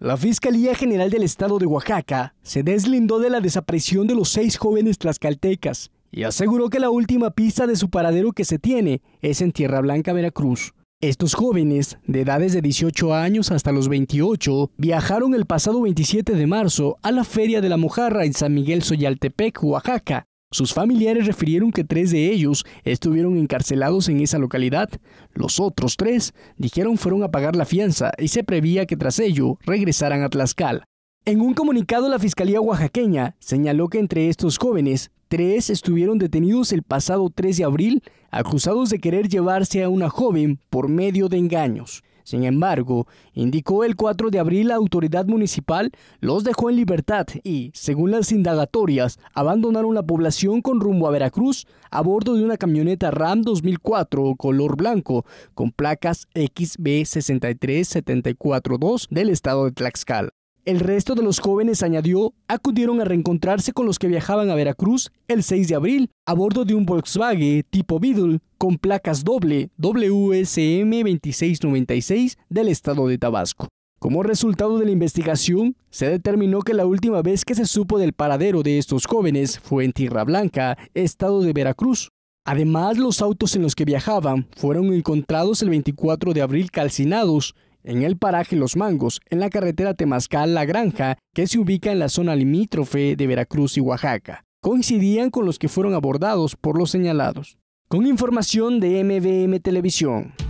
La Fiscalía General del Estado de Oaxaca se deslindó de la desaparición de los seis jóvenes tlaxcaltecas y aseguró que la última pista de su paradero que se tiene es en Tierra Blanca, Veracruz. Estos jóvenes, de edades de 18 años hasta los 28, viajaron el pasado 27 de marzo a la Feria de la Mojarra en San Miguel Soyaltepec, Oaxaca, sus familiares refirieron que tres de ellos estuvieron encarcelados en esa localidad. Los otros tres dijeron fueron a pagar la fianza y se prevía que tras ello regresaran a Tlaxcala. En un comunicado, la Fiscalía Oaxaqueña señaló que entre estos jóvenes, tres estuvieron detenidos el pasado 3 de abril, acusados de querer llevarse a una joven por medio de engaños. Sin embargo, indicó el 4 de abril la autoridad municipal los dejó en libertad y, según las indagatorias, abandonaron la población con rumbo a Veracruz a bordo de una camioneta RAM 2004 color blanco con placas XB63742 del estado de Tlaxcala. El resto de los jóvenes, añadió, acudieron a reencontrarse con los que viajaban a Veracruz el 6 de abril a bordo de un Volkswagen tipo Beetle con placas doble WSM 2696 del estado de Tabasco. Como resultado de la investigación, se determinó que la última vez que se supo del paradero de estos jóvenes fue en Tierra Blanca, estado de Veracruz. Además, los autos en los que viajaban fueron encontrados el 24 de abril calcinados en el paraje Los Mangos, en la carretera Temascal La Granja, que se ubica en la zona limítrofe de Veracruz y Oaxaca. Coincidían con los que fueron abordados por los señalados. Con información de MVM Televisión.